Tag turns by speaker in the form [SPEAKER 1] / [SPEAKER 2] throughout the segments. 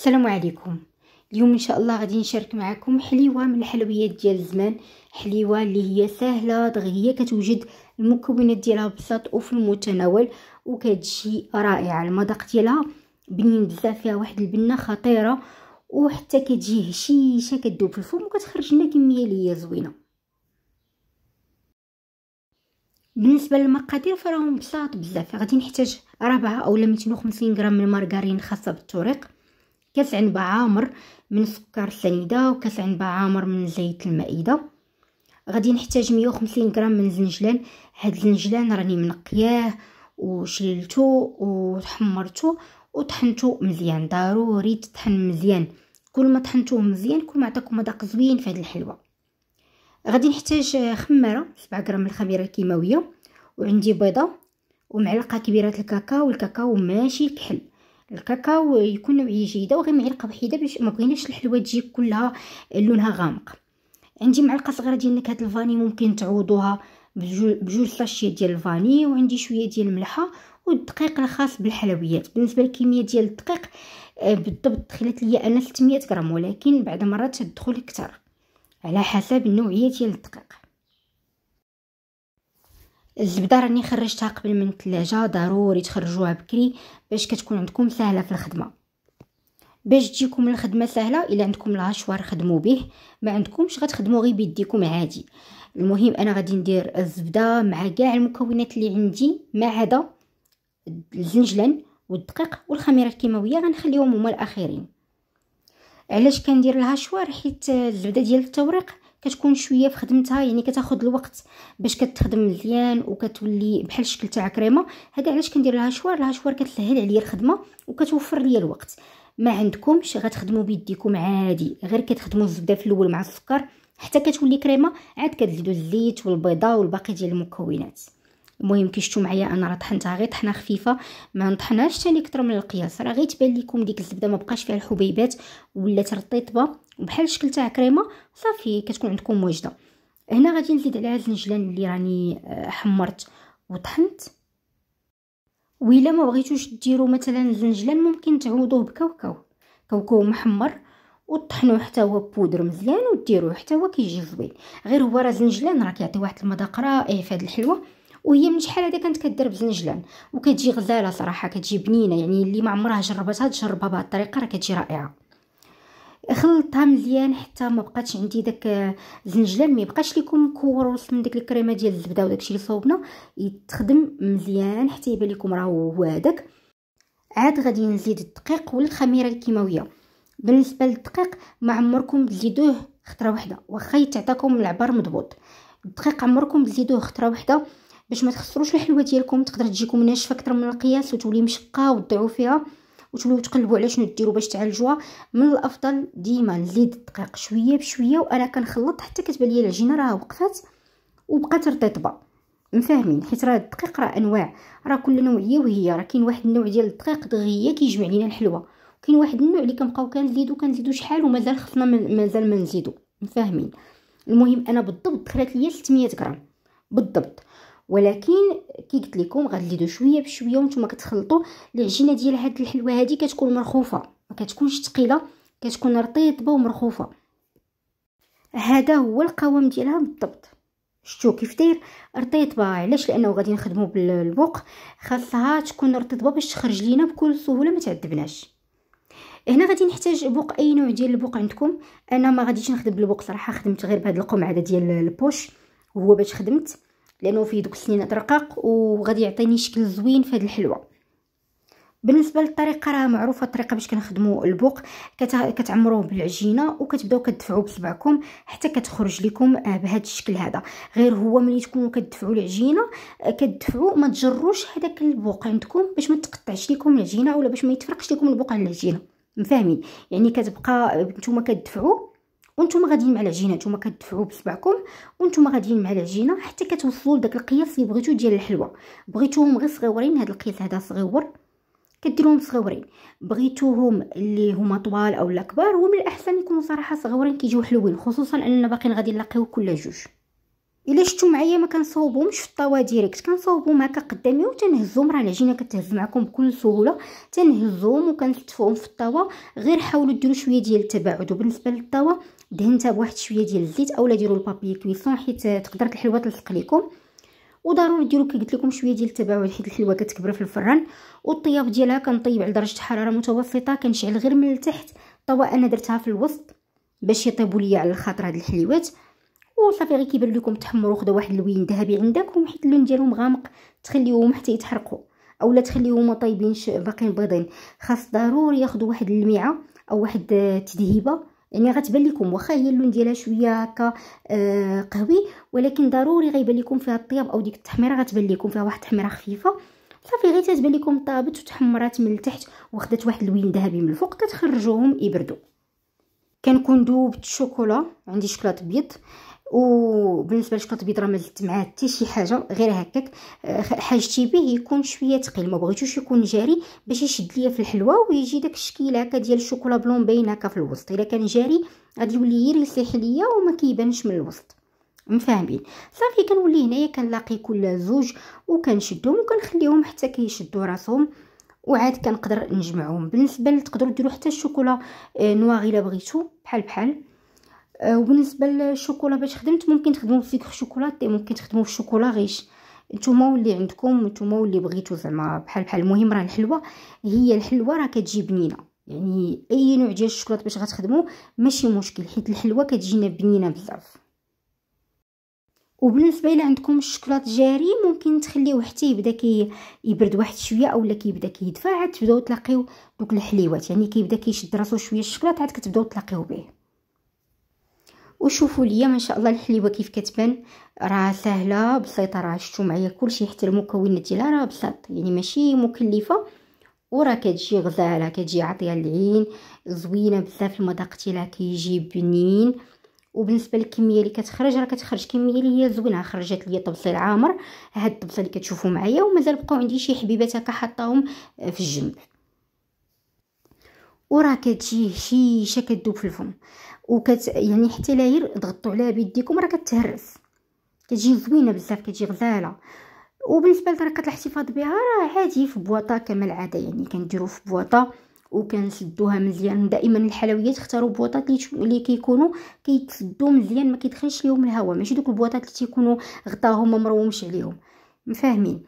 [SPEAKER 1] السلام عليكم اليوم ان شاء الله غادي نشارك معكم حليوه من الحلويات ديال زمان حليوه اللي هي سهله دغية كتوجد المكونات ديالها بسيط وفي المتناول وكتجي رائعه المذاق ديالها بنين بزاف فيها واحد البنه خطيره وحتى كتجي هشيشه كتذوب في الفم وكتخرج لنا كميه اللي هي زوينه بالنسبه للمقادير فراهم بساط بزاف غادي نحتاج 4 اولا 250 غرام من المارغرين خاصه بالطريق كاس عنبة عامر من سكر السنيدة وكاس عنبة عامر من زيت المائدة غادي نحتاج 150 غرام من زنجلان هاد الزنجلان راني منقياه وشللته وحمرتو وطحنته مزيان ضروري تطحن مزيان كل ما طحنتوه مزيان كل ما عطاكم مذاق زوين في هاد الحلوى غادي نحتاج خماره 7 غرام الخميره الكيماويه وعندي بيضه ومعلقه كبيره الكاكاو الكاكاو ماشي الكحل الكاكاو يكون نوعيه جيده وغير معلقه وحيده باش ما بغيناش الحلوه تجي كلها لونها غامق عندي معلقه صغيره ديال نكهه الفاني ممكن تعوضوها بجوج ساشي ديال الفاني وعندي شويه ديال الملحه والدقيق الخاص بالحلويات بالنسبه للكميه ديال الدقيق آه، بالضبط دخلت ليا انا 600 غرام ولكن بعد مرات تدخل اكثر على حسب النوعيه ديال الدقيق الزبده راني خرجتها قبل من الثلاجه ضروري تخرجوها بكري باش كتكون عندكم سهله في الخدمه باش تجيكم الخدمه سهله الا عندكم الهشوار خدموا به ما عندكمش غتخدموا غير بيديكم عادي المهم انا غادي ندير الزبده مع كاع المكونات اللي عندي ما عدا الزنجلان والدقيق والخميره الكيماويه غنخليهم هما الاخرين علاش كندير الهشوار حيت الزبده ديال التوريق كتكون شويه في خدمتها يعني كتاخد الوقت باش كتخدم مزيان وكتولي بحال الشكل تاع كريمه هذا علاش كندير لها شوار لها شوار كتسهل عليا الخدمه وكتوفر ليا الوقت ما عندكمش غتخدموا بيديكم عادي غير كتخدموا الزبده في الاول مع السكر حتى كتولي كريمه عاد كتزيدوا الزيت والبيضه والباقي ديال المكونات المهم كي كيشتو معايا انا راه طحنتها غير طحنه خفيفه ما نطحناش ثاني اكثر من القياس راه غير تبان لكم ديك الزبده ما بقاش فيها الحبيبات ولات رطيطبه وبحال الشكل تاع كريمه صافي كتكون عندكم واجده هنا غادي نزيد عليها الزنجلان اللي راني آه، حمرت وطحنت ويلا ما بغيتوش ديروا مثلا الزنجلان ممكن تعوضوه بكاوكاو كاوكاو محمر وطحنوه حتى هو بودر مزيان وديروه حتى هو كيجي زوين غير هو راه زنجلان راه كيعطي واحد المذاق رائع في هذه الحلوه وهي من شحال هذا كانت كدير بزنجلان وكتجي غزاله صراحه كتجي بنينه يعني اللي ما عمرها جربتها تجربها بهذه الطريقه راه كتجي رائعه خلطها مزيان حتى ما بقاتش عندي داك الزنجلان ما يبقاش لكم كورس من ديك الكريمه ديال الزبده الشيء اللي صوبنا يتخدم مزيان حتى يبان لكم راه هو هذاك عاد غادي نزيد الدقيق والخميره الخميره الكيماويه بالنسبه للدقيق ما عمركم تزيدوه خطره واحده واخا يتعطاكم العبار مضبوط الدقيق عمركم تزيدوه خطره واحده باش ما تخسروش الحلوه ديالكم تقدر تجيكم ناشفه اكثر من القياس وتولي مشقه وتضيعوا فيها وتوليو تقلبوا على شنو ديروا باش تعالجوها من الافضل ديما نزيد الدقيق شويه بشويه وانا كنخلط حتى كتبان لي العجينه راه وقفات وبقات رطيطبه مفاهمين حيت راه الدقيق راه انواع راه كل نوعيه وهي راه كاين واحد النوع ديال الدقيق دغيا كيجمع لينا الحلوه كاين واحد النوع اللي كنبقاو كنزيدو كنزيدو شحال ومازال خصنا مازال ما نزيدو مفاهمين المهم انا بالضبط دخلت ليا 600 غرام بالضبط ولكن كي قلت لكم غتزيدوا شويه بشويه وانتم كتخلطوا العجينه ديال هاد الحلوه هذه كتكون مرخوفه ما كتكونش ثقيله كتكون رطيبه ومرخوفه هذا هو القوام ديالها بالضبط شتو كيف داير رطيبه علاش لانه غادي نخدمو بالبوق خاصها تكون رطيبه باش تخرج لينا بكل سهوله ما تعذبناش هنا غادي نحتاج بوق اي نوع ديال البوق عندكم انا ما غاديش نخدم بالبوق صراحه خدمت غير بهاد القمعه ديال البوش هو باش خدمت لانه فيه دوك السنين رقاق وغادي يعطيني شكل زوين في هذه الحلوه بالنسبه للطريقه راه معروفه الطريقه باش كنخدموا البوق كتعمروه بالعجينه وكتبداو كتدفعوا بصبعكم حتى كتخرج لكم آه، بهذا الشكل هذا غير هو ملي تكونوا كتدفعوا العجينه آه، كتدفعوا ما تجروش هذاك البوق عندكم باش ما تقطعش لكم العجينه ولا باش ما يتفرقش لكم البوق على العجينه مفاهمين يعني كتبقى آه، نتوما كتدفعوا وانتم غاديين مع العجينه نتوما كتدفعوا بصبعكم وانتم غاديين مع العجينه حتى كتوصلوا لذاك القياس اللي بغيتو ديال الحلوه بغيتوهم غير صغيورين هذا القياس هذا صغيور كديروهم صغيورين بغيتوهم اللي هما طوال اولا كبار ومن الاحسن يكونوا صراحه صغيورين كيجيو حلوين خصوصا اننا باقيين غادي نلاقيو كل جوج الا شفتو معايا ما كنصاوبهمش في الطاوه ديريكت كنصاوبهم هكا قدامي وتنهزهم راه العجينه كتهز معكم بكل سهوله تنهزهم وكنلتفوهم في الطاوه غير حاولوا ديروا شويه ديال التباعد وبالنسبه للطاوه دهنتها بواحد شويه ديال الزيت اولا ديروا البابي كويسون حيت تقدر الحلوه تلصق لكم وضروري ديروا كي قلت لكم شويه ديال التباعد حيت الحلوه كتكبر في الفران والطياب ديالها كنطيب على درجه حراره متوسطه كنشعل غير من التحت طاوه انا درتها في الوسط باش يطيبوا ليا على الخاطر هاد الحلوات وصافي غير كيبان لكم تحمروا خذوا واحد اللوين ذهبي عندكم حيت اللون ديالهم غامق تخليوهم حتى يتحرقوا اولا تخليوهم ما طايبينش باقيين بيضين خاص ضروري ياخذوا واحد اللميعه او واحد التذهيبه آه، يعني غتبان لكم واخا هي اللون ديالها شويه هكا آه قهوي ولكن ضروري غيبان لكم فيها الطياب او ديك التحميره غتبان لكم فيها واحد التحميره خفيفه صافي غير تتبان لكم طابت وتحمرات من التحت وخدات واحد اللوين ذهبي من الفوق كتخرجوهم يبردوا كنكون دوبت الشوكولا عندي شوكولاط ابيض وبالنسبه للشكلاط بيض راه ما زدت معاه حتى شي حاجه غير هكاك آه، حاجتي به يكون شويه ثقيل ما بغيتوش يكون جاري باش يشد ليا في الحلوه ويجي داك الشكل هكا ديال الشوكولا بلون باين هكا في الوسط الا كان جاري غادي يولي يسيح ليا وما كيبانش من الوسط مفاهمين صافي كنولي هنايا كنلاقي كل زوج وكنشدهم وكنخليهم حتى كيشدوا راسهم وعاد كنقدر نجمعهم بالنسبه تقدروا ديروا حتى الشوكولا آه، نواغ الا بغيتو بحال بحال آه، وبالنسبه للشوكولا باش خدمت ممكن تخدموا بسكر شوكولاتي ممكن تخدموا بالشوكولا غيش نتوما واللي عندكم نتوما واللي بغيتو زعما بحال بحال المهم راه الحلوه هي الحلوه راه كتجي بنينه يعني اي نوع ديال الشوكولاط باش غتخدموا ماشي مشكل حيت الحلوه كتجينا بنينه بزاف وبالنسبه الى عندكم الشوكولات جاري ممكن تخليوه حتى يبدا كي يبرد واحد شويه اولا كيبدا كيدفع عاد تبداو تلاقيو دوك الحليوات يعني كيبدا كيشد راسو شويه الشوكولات عاد كتبداو تلاقيو به وشوفوا ليا ما شاء الله الحليوه كيف كتبان راه سهله بسيطه راه شفتوا معايا كلشي حتى المكونات ديالها راه بسيط يعني ماشي مكلفه وراه كتجي غزاله كتجي عاطيه للعين زوينه بزاف المذاق ديالها كيجي بنين وبالنسبه للكميه اللي كتخرج راه كتخرج كميه اللي هي زوينه خرجت لي طبسيل عامر هاد الطبسه اللي كتشوفوا معايا ومازال بقاو عندي شي حبيبات هكا حطاهم في الجنب وراه كتجي هشيشه كتذوب في الفم وكت يعني حتى لا غير ضغطوا عليها بيديكم راه كتهرس كتجي زوينه بزاف كتجي غزاله وبالنسبه لطريقه الاحتفاظ بها راه عادي في بواطه كما العاده يعني كنديرو في بواطه وكنسدوها مزيان دائما الحلويات اختاروا بواطات اللي كيكونوا كيتسدوا مزيان ما كيدخلش ليهم الهواء ماشي دوك البواطات اللي تيكونوا غطاهم ما مرومش عليهم مفاهمين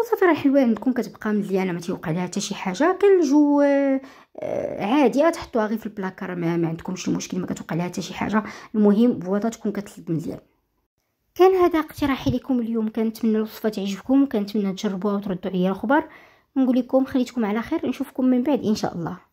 [SPEAKER 1] وصافي راه الحلوى عندكم كتبقى مزيانه ما تيوقع لها حتى شي حاجه كنلجو آه، عادي تحطوها غير في البلاكار ما, ما عندكمش المشكل ما كتوقع لها حتى شي حاجه المهم بواطات تكون كتسد مزيان كان هذا اقتراحي لكم اليوم كنتمنى الوصفه تعجبكم وكنتمنى تجربوها وتردوا عليا الخبر نقول لكم خليتكم على خير نشوفكم من بعد ان شاء الله